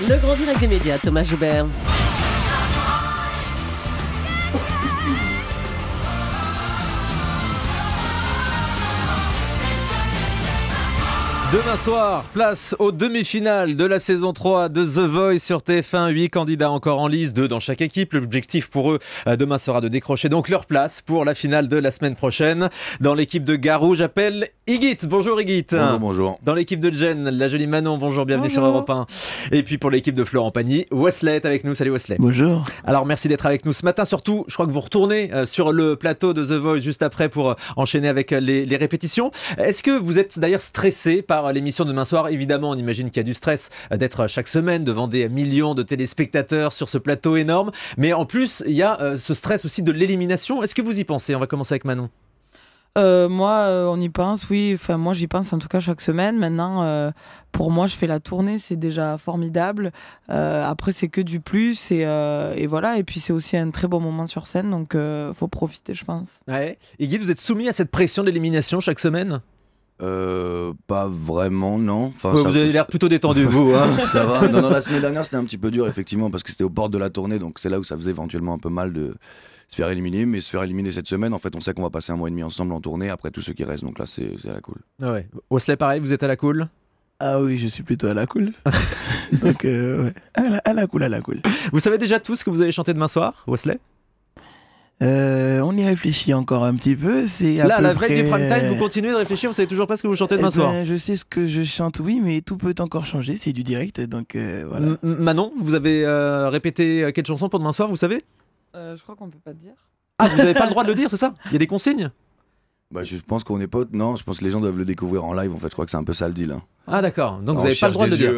Le grand direct des médias, Thomas Joubert. Demain soir, place aux demi-finales de la saison 3 de The Voice sur TF1. 8 candidats encore en lice, deux dans chaque équipe. L'objectif pour eux euh, demain sera de décrocher donc leur place pour la finale de la semaine prochaine. Dans l'équipe de Garou, j'appelle Igit. Bonjour Igit. Bonjour, bonjour. Dans l'équipe de Jen, la jolie Manon. Bonjour, bienvenue sur Europe 1. Et puis pour l'équipe de Florent Pagny, Wesley est avec nous. Salut Wesley. Bonjour. Alors merci d'être avec nous ce matin. Surtout, je crois que vous retournez euh, sur le plateau de The Voice juste après pour euh, enchaîner avec les répétitions. Est-ce que vous êtes d'ailleurs stressé par l'émission demain soir. Évidemment, on imagine qu'il y a du stress euh, d'être chaque semaine devant des millions de téléspectateurs sur ce plateau énorme. Mais en plus, il y a euh, ce stress aussi de l'élimination. Est-ce que vous y pensez On va commencer avec Manon. Euh, moi, on y pense, oui. Enfin, moi, j'y pense en tout cas chaque semaine. Maintenant, pour moi, je fais la tournée, c'est déjà formidable. après, c'est que du plus, et, voilà. Et puis, c'est aussi un très bon moment sur scène, donc faut profiter, je pense. Ouais. Et Guy, vous êtes soumis à cette pression d'élimination chaque semaine euh, pas vraiment, non. Enfin, vous avez l'air plutôt détendu, vous. Hein ça va. Non, non, la semaine dernière, c'était un petit peu dur, effectivement, parce que c'était au bord de la tournée, donc c'est là où ça faisait éventuellement un peu mal de se faire éliminer, mais se faire éliminer cette semaine, en fait, on sait qu'on va passer un mois et demi ensemble en tournée après tout ce qui reste, donc là, c'est à la cool. Ah ouais. Osley, pareil, vous êtes à la cool ah oui, je suis plutôt à la cool. donc, euh, à, la, cool, à la cool. Vous savez déjà tous ce que vous allez chanter demain soir, Wesley euh, on y réfléchit encore un petit peu. C'est là la vraie du prime time. Euh, vous continuez de réfléchir. Vous savez toujours pas ce que vous chantez eh demain soir. Ben, je sais ce que je chante, oui, mais tout peut encore changer. C'est du direct, donc euh, voilà. Manon, vous avez répété quelle chanson pour demain soir Vous savez Je crois qu'on ne peut pas le dire. Ah, vous n'avez pas le droit de le dire, c'est ça Il y a des consignes bah, je pense qu'on est potes. Non, je pense que les gens doivent le découvrir en live. En fait, je crois que c'est un peu ça le deal. Hein. Ah, d'accord. Donc, vous n'avez pas le droit de le dire.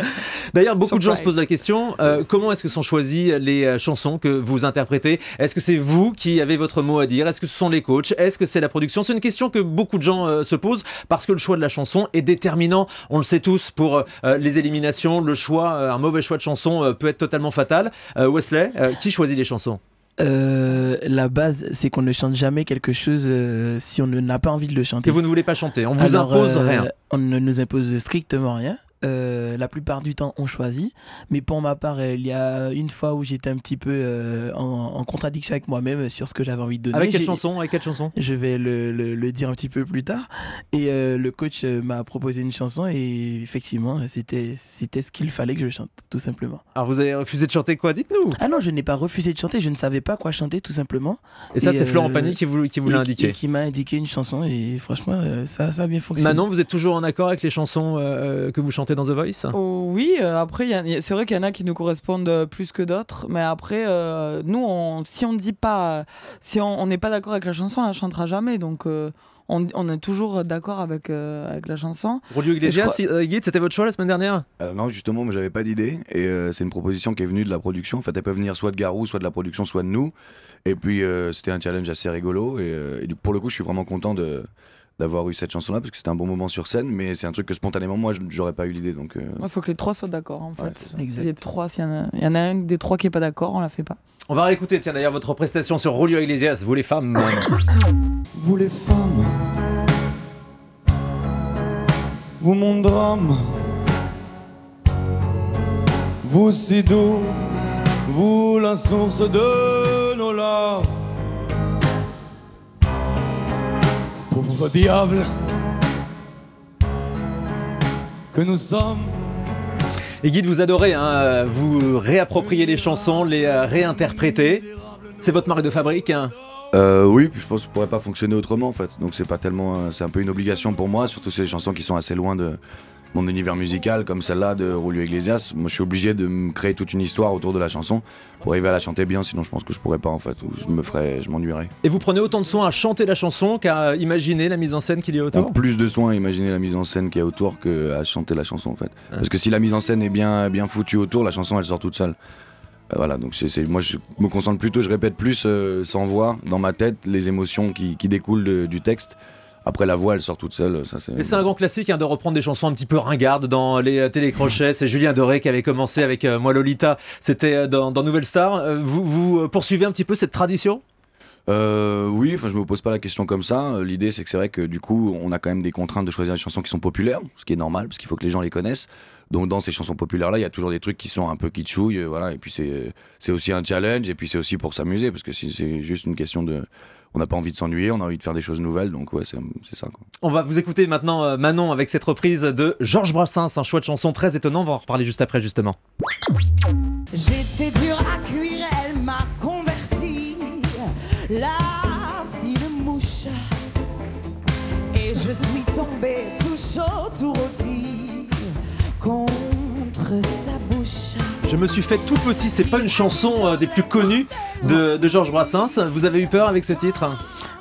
D'ailleurs, beaucoup de gens se posent la question euh, comment est-ce que sont choisies les euh, chansons que vous interprétez Est-ce que c'est vous qui avez votre mot à dire Est-ce que ce sont les coachs Est-ce que c'est la production C'est une question que beaucoup de gens euh, se posent parce que le choix de la chanson est déterminant. On le sait tous pour les éliminations. Le choix, un mauvais choix de chanson peut être totalement fatal. Wesley, qui choisit les chansons la base, c'est qu'on ne chante jamais quelque chose si on n'a pas envie de le chanter. Et vous ne voulez pas chanter, on vous impose rien. On ne nous impose strictement rien. Euh, la plupart du temps on choisit. Mais pour ma part, il y a une fois où j'étais un petit peu euh, en, contradiction avec moi-même sur ce que j'avais envie de donner. Avec quelle chanson Avec quelle chanson Je vais le, dire un petit peu plus tard. Et euh, le coach m'a proposé une chanson et effectivement, c'était c'était ce qu'il fallait que je chante, tout simplement. Alors vous avez refusé de chanter quoi Dites-nous. Ah non, je n'ai pas refusé de chanter. Je ne savais pas quoi chanter, tout simplement. Et ça, c'est Florent Pagny qui vous qui vous l'a indiqué. Qui, m'a indiqué une chanson et franchement, ça ça a bien fonctionné. Maintenant vous êtes toujours en accord avec les chansons que vous chantez dans The Voice oh, Oui, euh, après, c'est vrai qu'il y en a qui nous correspondent euh, plus que d'autres, mais après, euh, nous, on, si on dit pas, si on n'est pas d'accord avec la chanson, on la chantera jamais, donc. on, est toujours d'accord avec, avec la chanson. Rolio Iglesias, c'était votre choix la semaine dernière Non, justement, mais j'avais pas d'idée. Et c'est une proposition qui est venue de la production. En fait, elle peut venir soit de Garou, soit de la production, soit de nous. Et puis, c'était un challenge assez rigolo. et, pour le coup, je suis vraiment content de, d'avoir eu cette chanson-là parce que c'était un bon moment sur scène, mais c'est un truc que spontanément moi j'aurais pas eu l'idée. Donc euh. il faut que les trois soient d'accord en fait. Il trois, s'il y, en a un des trois qui est pas d'accord, on la fait pas. On va réécouter tiens d'ailleurs votre prestation sur Rolio Iglesias, vous les femmes. vous les femmes, vous mon drame, vous si douce, vous la source de nos larmes. pauvre diable que nous sommes. Et Guide, vous adorez, hein, vous réappropriez les chansons, les euh, réinterpréter. C'est votre marque de fabrique hein. Euh, oui, je pense que je pourrais pas fonctionner autrement en fait. Donc c'est pas tellement, euh, c'est un peu une obligation pour moi, surtout ces chansons qui sont assez loin de, mon univers musical, comme celle-là de Julio Iglesias, moi je suis obligé de me créer toute une histoire autour de la chanson pour arriver à la chanter bien, sinon je pense que je pourrais pas en fait, ou je me ferais, je m'ennuierais. Et vous prenez autant de soin à chanter la chanson qu'à imaginer la mise en scène qu'il y a autour Plus de soin à imaginer la mise en scène qu'il y a autour qu'à chanter la chanson en fait. Parce que si la mise en scène est bien, bien foutue autour, la chanson elle sort toute seule. Euh, voilà, donc c'est, moi je me concentre plutôt, je répète plus euh, sans voix, dans ma tête, les émotions qui, découlent du texte. Après, la voix, elle sort toute seule. Ça, c'est... c'est un grand classique hein, de reprendre des chansons un petit peu ringardes dans les euh, télécrochets. C'est Julien Doré qui avait commencé avec euh, Moi Lolita. C'était euh, dans, Nouvelle Star. Vous, vous poursuivez un petit peu cette tradition oui, enfin, je me pose pas la question comme ça. L'idée, c'est que c'est vrai que du coup, on a quand même des contraintes de choisir des chansons qui sont populaires, ce qui est normal, parce qu'il faut que les gens les connaissent. Donc, dans ces chansons populaires-là, il y a toujours des trucs qui sont un peu kitschouilles, voilà. Et puis, c'est, c'est aussi un challenge, et puis c'est aussi pour s'amuser, parce que c'est juste une question de, on n'a pas envie de s'ennuyer, on a envie de faire des choses nouvelles, donc ouais, c'est ça. Quoi. On va vous écouter maintenant euh, Manon avec cette reprise de Georges Brassens, un choix de chanson très étonnant, on va en reparler juste après justement. J'étais à cuire, elle m'a converti la et je suis tombé tout chaud, tout rôti contre sa bouche. Je me suis fait tout petit, c'est pas une chanson euh, des plus connues, de, Georges Brassens. Vous avez eu peur avec ce titre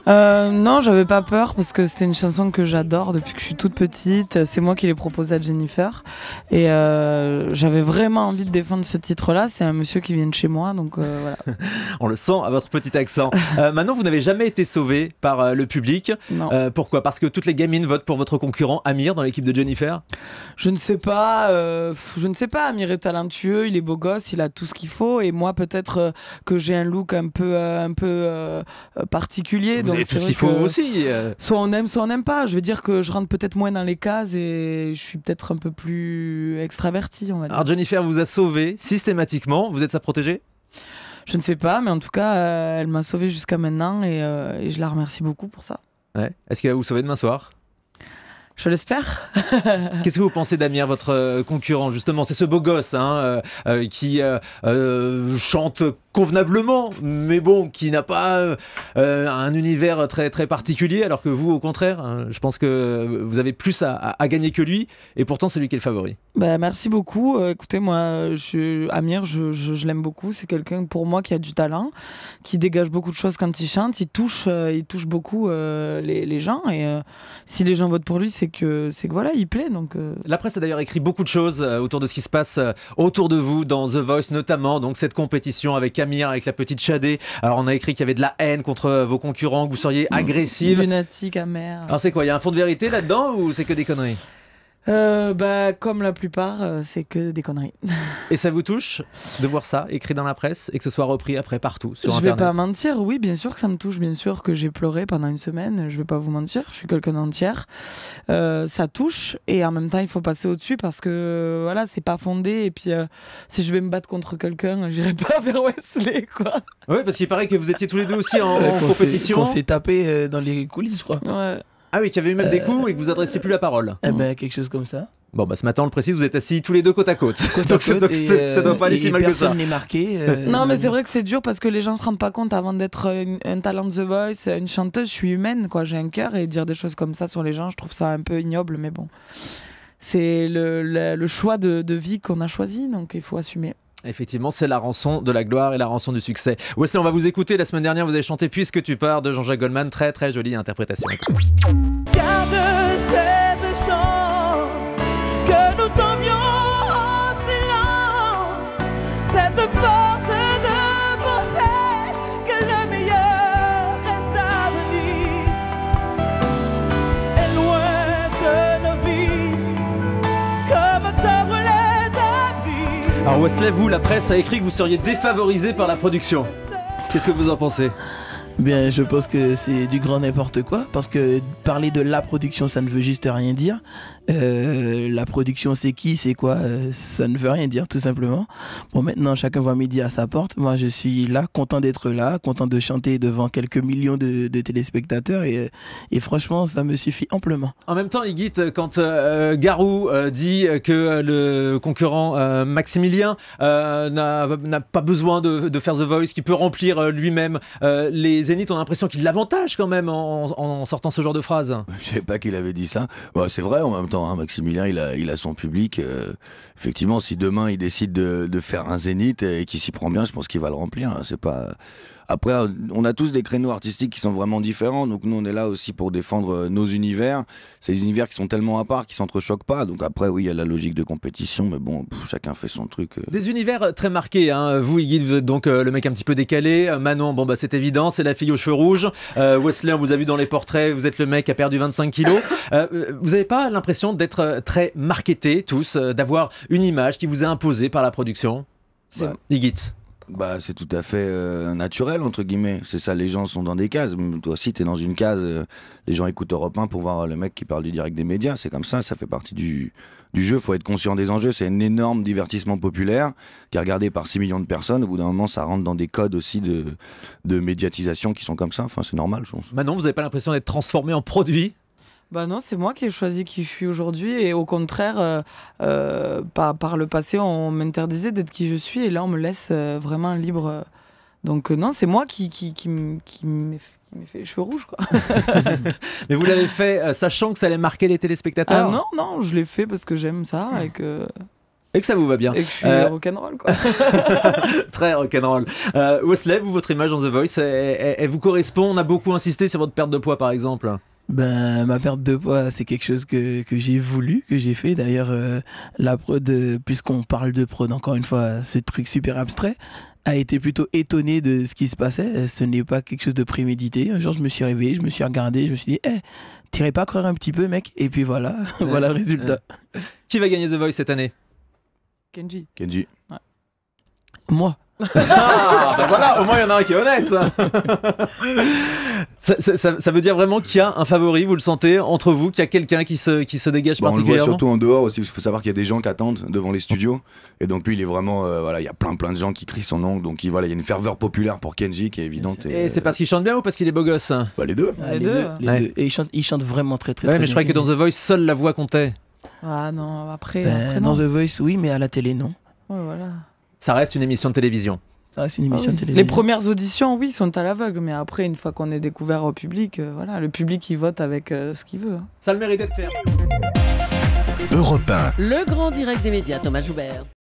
euh, non, j'avais pas peur parce que c'était une chanson que j'adore depuis que je suis toute petite. C'est moi qui l'ai proposée à Jennifer. Et euh, j'avais vraiment envie de défendre ce titre-là. C'est un monsieur qui vient de chez moi, donc euh, voilà. On le sent à votre petit accent. maintenant, vous n'avez jamais été sauvé par le public. pourquoi Parce que toutes les gamines votent pour votre concurrent Amir dans l'équipe de Jennifer Je ne sais pas. je ne sais pas. Amir est talentueux, il est beau gosse, il a tout ce qu'il faut. Et moi, peut-être que j'ai un look un peu, euh, un peu euh, particulier. Vous donc c'est qu'il faut aussi. Euh. Soit on aime, soit on n'aime pas. Je veux dire que je rentre peut-être moins dans les cases et je suis peut-être un peu plus extraverti. Alors Jennifer vous a sauvé systématiquement. Vous êtes sa protégée Je ne sais pas, mais en tout cas, elle m'a sauvé jusqu'à maintenant et, je la remercie beaucoup pour ça. Est-ce qu'elle va vous sauver demain soir je l'espère. Qu'est-ce que vous pensez d'Amir, votre concurrent Justement, c'est ce beau gosse hein, qui chante convenablement, mais bon, qui n'a pas euh, euh, un univers très, très particulier, alors que vous, au contraire, hein, je pense que vous avez plus à, gagner que lui, et pourtant c'est lui qui est le favori. Bah, merci beaucoup. Euh, écoutez, moi, Amir, je, je, l'aime beaucoup. C'est quelqu'un pour moi qui a du talent, qui dégage beaucoup de choses quand il chante. Il touche, il touche beaucoup les, les, gens, et si les gens votent pour lui, c'est que, c'est que voilà, il plaît. Donc, La presse a d'ailleurs écrit beaucoup de choses autour de ce qui se passe autour de vous, dans The Voice notamment, donc cette compétition avec Amir avec la petite chadée, Alors on a écrit qu'il y avait de la haine contre vos concurrents, que vous seriez hmm. agressive. Lunatique, amère. Alors ah, c'est quoi Il y a un fond de vérité là-dedans ou c'est que des conneries euh, bah, Comme la plupart, euh, c'est que des conneries. Et ça vous touche de voir ça écrit dans la presse et que ce soit repris après partout sur Je vais pas mentir, oui, bien sûr que ça me touche, bien sûr que j'ai pleuré pendant une semaine, je vais pas vous mentir, je suis quelqu'un d'entière. Euh, ça touche et en même temps, il faut passer au-dessus parce que euh, voilà, c'est pas fondé et puis euh, si je vais me battre contre quelqu'un, j'irai pas vers Wesley, quoi. Oui, parce qu'il paraît que vous étiez tous les deux aussi en, compétition. On s'est tapé dans les coulisses, je crois. Ouais. Ah oui, qu'il avait eu même des coups et que vous adressiez plus la parole. Eh ben, quelque chose comme ça. Bon, bah ce matin, on le précise, vous êtes assis tous les deux côte à côte. doit pas euh, aller si mal que ça. Personne n'est marqué. Euh, non, mais c'est vrai que c'est dur parce que les gens se rendent pas compte avant d'être un talent de The Voice, une chanteuse, je suis humaine, quoi. J'ai un cœur et dire des choses comme ça sur les gens, je trouve ça un peu ignoble, mais bon. C'est le, choix de, de vie qu'on a choisi, donc il faut assumer. Effectivement, c'est la rançon de la gloire et la rançon du succès. Wesley, on va vous écouter. La semaine dernière, vous avez chanté Puisque tu pars de Jean-Jacques Goldman. Très, très jolie interprétation. Alors ah, Wesley, vous, la presse a écrit que vous seriez défavorisé par la production. Qu'est-ce que vous en pensez Bien, je pense que c'est du grand n'importe quoi, parce que parler de la production, ça ne veut juste rien dire. Euh, la production, c'est qui, c'est quoi, euh, ça ne veut rien dire, tout simplement. Bon, maintenant, chacun voit midi à sa porte. Moi, je suis là, content d'être là, content de chanter devant quelques millions de, téléspectateurs, euh, et, franchement, ça me suffit amplement. En même temps, Igit, quand euh, Garou dit que le concurrent Maximilien n'a pas besoin de, de, faire The Voice, qui peut remplir lui-même les Zénith, on a l'impression qu'il l'avantage quand même en, sortant ce genre de phrase. Je sais pas qu'il avait dit ça. c'est vrai en même temps, hein, Maximilien, il a, son public. Euh, effectivement, si demain il décide de, faire un Zénith et qu'il s'y prend bien, je pense qu'il va le remplir. Hein. c'est pas après, on a tous des créneaux artistiques qui sont vraiment différents. Donc, nous, on est là aussi pour défendre euh, nos univers. C'est des univers qui sont tellement à part, qui s'entrechoquent pas. Donc, après, oui, il y a la logique de compétition, mais bon, chacun fait son truc. Euh. Des univers euh, très marqués. Hein. Vous, Yigit, vous êtes donc le mec un petit peu décalé. Manon, bon, bah, c'est évident, c'est la fille aux cheveux rouges. Wesley, on vous a vu dans les portraits, vous êtes le mec qui a perdu 25 kilos. vous n'avez pas l'impression d'être très marketé tous, d'avoir une image qui vous est imposée par la production C'est bah, c'est tout à fait euh, naturel, entre guillemets. C'est ça, les gens sont dans des cases. Toi aussi, t'es dans une case. Euh, les gens écoutent Europe 1 pour voir le mec qui parle du direct des médias. C'est comme ça, ça fait partie du, du jeu. Faut être conscient des enjeux. C'est un énorme divertissement populaire qui est regardé par 6 millions de personnes. Au bout d'un moment, ça rentre dans des codes aussi de, médiatisation qui sont comme ça. Enfin, c'est normal, je pense. Maintenant, vous n'avez pas l'impression d'être transformé en produit bah non, c'est moi qui ai choisi qui je suis aujourd'hui et au contraire, euh, euh, par, le passé, on m'interdisait d'être qui je suis et là, on me laisse euh, vraiment libre. Donc non, c'est moi qui, qui, m'ai fait les cheveux rouges. Mais vous l'avez fait sachant que ça allait marquer les téléspectateurs ah Non, non, je l'ai fait parce que j'aime ça et que... Et que ça vous va bien. Et que je suis rock'n'roll, quoi. Très rock'n'roll. Euh, Wesley, vous, votre image dans The Voice, elle vous correspond On a beaucoup insisté sur votre perte de poids, par exemple ben, ma perte de poids, c'est quelque chose que, que j'ai voulu, que j'ai fait. D'ailleurs, euh, la prod, puisqu'on parle de prod, encore une fois, ce truc super abstrait, a été plutôt étonné de ce qui se passait. Ce n'est pas quelque chose de prémédité. Un jour, je me suis réveillé, je me suis regardé, je me suis dit, eh, t'irais pas croire un petit peu, mec Et puis voilà, voilà le résultat. Qui va gagner The Voice cette année Kenji. Kenji. Ouais. Moi. Ah, voilà, au moins il y en a un qui est honnête. ça, ça, veut dire vraiment qu'il y a un favori, vous le sentez, entre vous, qu'il y a quelqu'un qui se, qui se dégage particulièrement. Bah, on le voit surtout en dehors aussi, il faut savoir qu'il y a des gens qui attendent devant les studios. Mmh. Et donc lui, il est vraiment, euh, voilà, il y a plein plein de gens qui crient son nom. Donc il, voilà, il y a une ferveur populaire pour Kenji qui est évidente. Et, c'est parce qu'il chante bien ou parce qu'il est beau gosse bah, les, deux. les, deux. Et il chante, il chante vraiment très très, ouais, très mais je croyais que dans The Voice, seule la voix comptait. Ah non, après. Ben, après non. Dans The Voice, oui, mais à la télé, non. Ouais, voilà ça reste une émission de ah télévision. Les premières auditions, oui, sont à l'aveugle, mais après, une fois qu'on est découvert au public, euh, voilà, le public, il vote avec euh, ce qu'il veut. Hein. Ça le méritait de faire. Le grand direct des médias, Thomas Joubert.